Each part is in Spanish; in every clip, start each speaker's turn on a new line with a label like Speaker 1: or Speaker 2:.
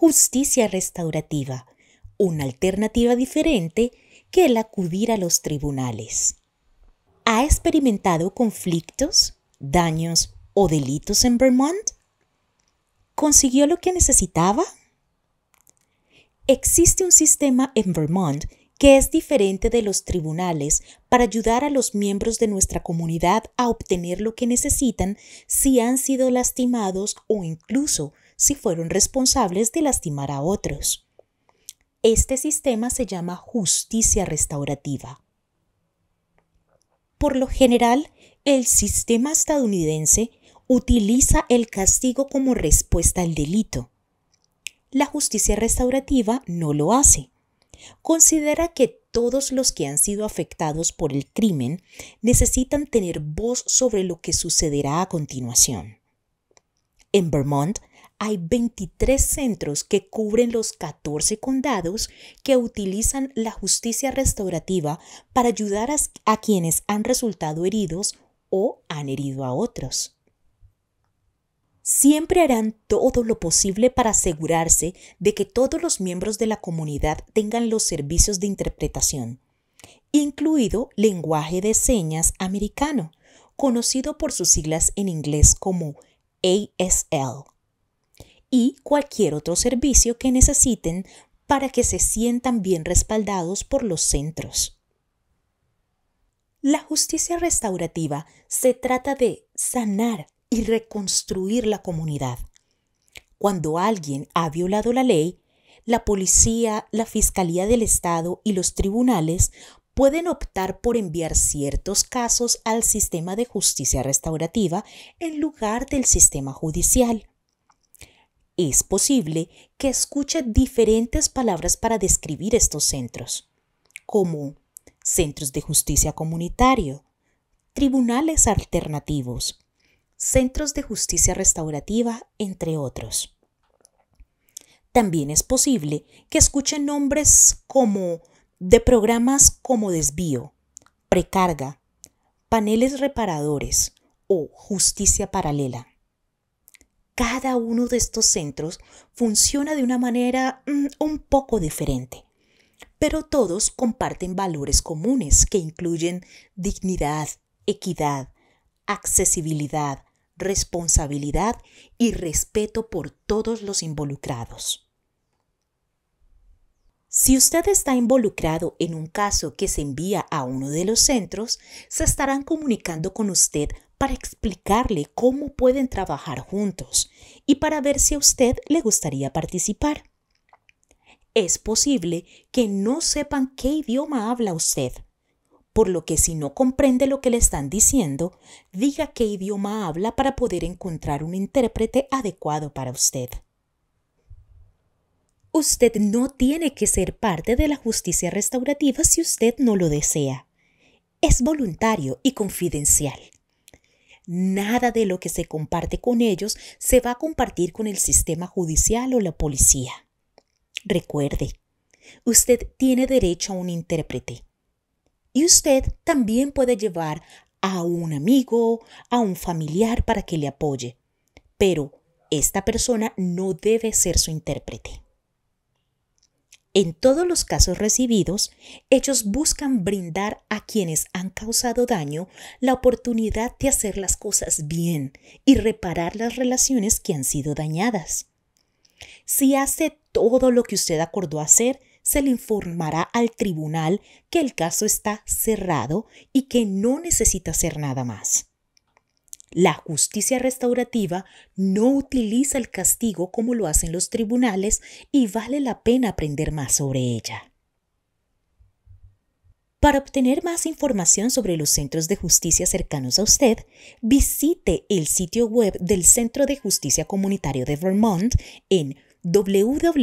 Speaker 1: justicia restaurativa, una alternativa diferente que el acudir a los tribunales. ¿Ha experimentado conflictos, daños o delitos en Vermont? ¿Consiguió lo que necesitaba? Existe un sistema en Vermont que es diferente de los tribunales para ayudar a los miembros de nuestra comunidad a obtener lo que necesitan si han sido lastimados o incluso si fueron responsables de lastimar a otros. Este sistema se llama justicia restaurativa. Por lo general, el sistema estadounidense utiliza el castigo como respuesta al delito. La justicia restaurativa no lo hace. Considera que todos los que han sido afectados por el crimen necesitan tener voz sobre lo que sucederá a continuación. En Vermont, hay 23 centros que cubren los 14 condados que utilizan la justicia restaurativa para ayudar a, quienes han resultado heridos o han herido a otros. Siempre harán todo lo posible para asegurarse de que todos los miembros de la comunidad tengan los servicios de interpretación, incluido lenguaje de señas americano, conocido por sus siglas en inglés como ASL y cualquier otro servicio que necesiten para que se sientan bien respaldados por los centros. La justicia restaurativa se trata de sanar y reconstruir la comunidad. Cuando alguien ha violado la ley, la policía, la Fiscalía del Estado y los tribunales pueden optar por enviar ciertos casos al sistema de justicia restaurativa en lugar del sistema judicial es posible que escuche diferentes palabras para describir estos centros, como centros de justicia comunitario, tribunales alternativos, centros de justicia restaurativa, entre otros. También es posible que escuche nombres como de programas como desvío, precarga, paneles reparadores o justicia paralela cada uno de estos centros funciona de una manera mm, un poco diferente, pero todos comparten valores comunes que incluyen dignidad, equidad, accesibilidad, responsabilidad y respeto por todos los involucrados. Si usted está involucrado en un caso que se envía a uno de los centros, se estarán comunicando con usted para explicarle cómo pueden trabajar juntos y para ver si a usted le gustaría participar. Es posible que no sepan qué idioma habla usted, por lo que si no comprende lo que le están diciendo, diga qué idioma habla para poder encontrar un intérprete adecuado para usted. Usted no tiene que ser parte de la justicia restaurativa si usted no lo desea. Es voluntario y confidencial nada de lo que se comparte con ellos se va a compartir con el sistema judicial o la policía. Recuerde, usted tiene derecho a un intérprete. Y usted también puede llevar a un amigo, a un familiar para que le apoye. Pero esta persona no debe ser su intérprete. En todos los casos recibidos, ellos buscan brindar a quienes han causado daño la oportunidad de hacer las cosas bien y reparar las relaciones que han sido dañadas. Si hace todo lo que usted acordó hacer, se le informará al tribunal que el caso está cerrado y que no necesita hacer nada más. La justicia restaurativa no utiliza el castigo como lo hacen los tribunales y vale la pena aprender más sobre ella. Para obtener más información sobre los centros de justicia cercanos a usted, visite el sitio web del Centro de Justicia Comunitario de Vermont en www.vcjn.org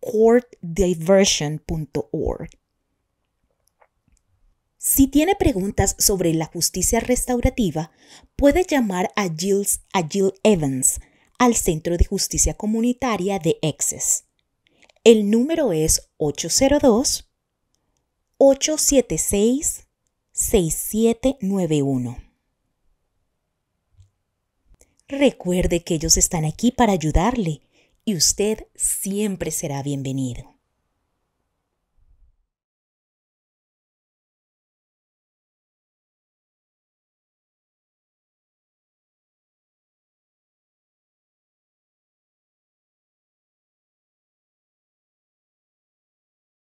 Speaker 1: courtdiversion.org. Si tiene preguntas sobre la justicia restaurativa, puede llamar a, a Jill Evans al Centro de Justicia Comunitaria de Excess. El número es 802-876-6791. Recuerde que ellos están aquí para ayudarle y usted siempre será bienvenido.